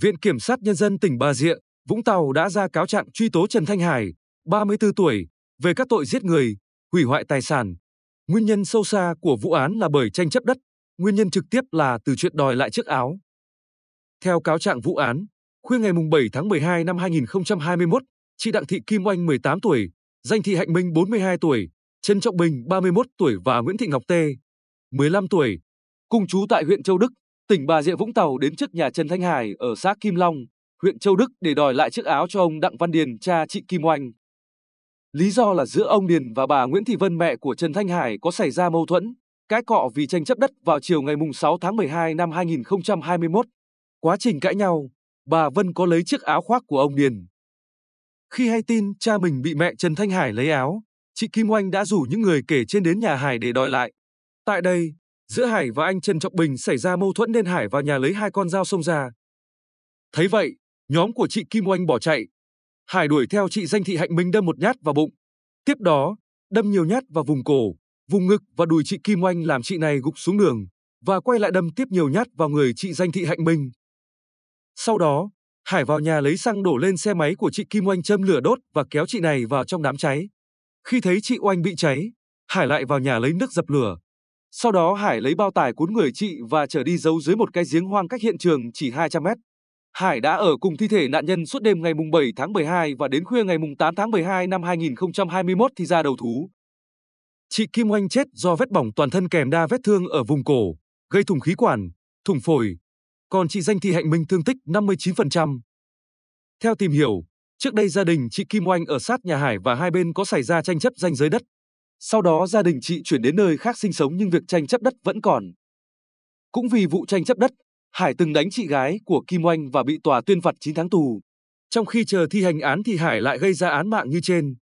Viện Kiểm sát Nhân dân tỉnh Bà Rịa, Vũng Tàu đã ra cáo trạng truy tố Trần Thanh Hải, 34 tuổi, về các tội giết người, hủy hoại tài sản. Nguyên nhân sâu xa của vụ án là bởi tranh chấp đất, nguyên nhân trực tiếp là từ chuyện đòi lại chiếc áo. Theo cáo trạng vụ án, khuya ngày 7 tháng 12 năm 2021, chị Đặng Thị Kim Oanh 18 tuổi, Danh Thị Hạnh Minh 42 tuổi, Trần Trọng Bình 31 tuổi và Nguyễn Thị Ngọc Tê 15 tuổi, cùng chú tại huyện Châu Đức, tỉnh Bà Rịa Vũng Tàu đến trước nhà Trần Thanh Hải ở xã Kim Long, huyện Châu Đức để đòi lại chiếc áo cho ông Đặng Văn Điền, cha chị Kim Oanh. Lý do là giữa ông Điền và bà Nguyễn Thị Vân mẹ của Trần Thanh Hải có xảy ra mâu thuẫn, cãi cọ vì tranh chấp đất vào chiều ngày 6 tháng 12 năm 2021. Quá trình cãi nhau, bà Vân có lấy chiếc áo khoác của ông Điền. Khi hay tin cha mình bị mẹ Trần Thanh Hải lấy áo, chị Kim Oanh đã rủ những người kể trên đến nhà Hải để đòi lại. Tại đây, Giữa Hải và anh Trần Trọng Bình xảy ra mâu thuẫn nên Hải vào nhà lấy hai con dao xông ra. Thấy vậy, nhóm của chị Kim Oanh bỏ chạy. Hải đuổi theo chị Danh Thị Hạnh Minh đâm một nhát vào bụng. Tiếp đó, đâm nhiều nhát vào vùng cổ, vùng ngực và đùi chị Kim Oanh làm chị này gục xuống đường và quay lại đâm tiếp nhiều nhát vào người chị Danh Thị Hạnh Minh. Sau đó, Hải vào nhà lấy xăng đổ lên xe máy của chị Kim Oanh châm lửa đốt và kéo chị này vào trong đám cháy. Khi thấy chị Oanh bị cháy, Hải lại vào nhà lấy nước dập lửa. Sau đó Hải lấy bao tải cuốn người chị và trở đi giấu dưới một cái giếng hoang cách hiện trường chỉ 200 mét. Hải đã ở cùng thi thể nạn nhân suốt đêm ngày 7 tháng 12 và đến khuya ngày 8 tháng 12 năm 2021 thì ra đầu thú. Chị Kim Oanh chết do vết bỏng toàn thân kèm đa vết thương ở vùng cổ, gây thùng khí quản, thùng phổi. Còn chị Danh Thị Hạnh Minh thương tích 59%. Theo tìm hiểu, trước đây gia đình chị Kim Oanh ở sát nhà Hải và hai bên có xảy ra tranh chấp danh giới đất. Sau đó gia đình chị chuyển đến nơi khác sinh sống nhưng việc tranh chấp đất vẫn còn. Cũng vì vụ tranh chấp đất, Hải từng đánh chị gái của Kim Oanh và bị tòa tuyên phạt 9 tháng tù. Trong khi chờ thi hành án thì Hải lại gây ra án mạng như trên.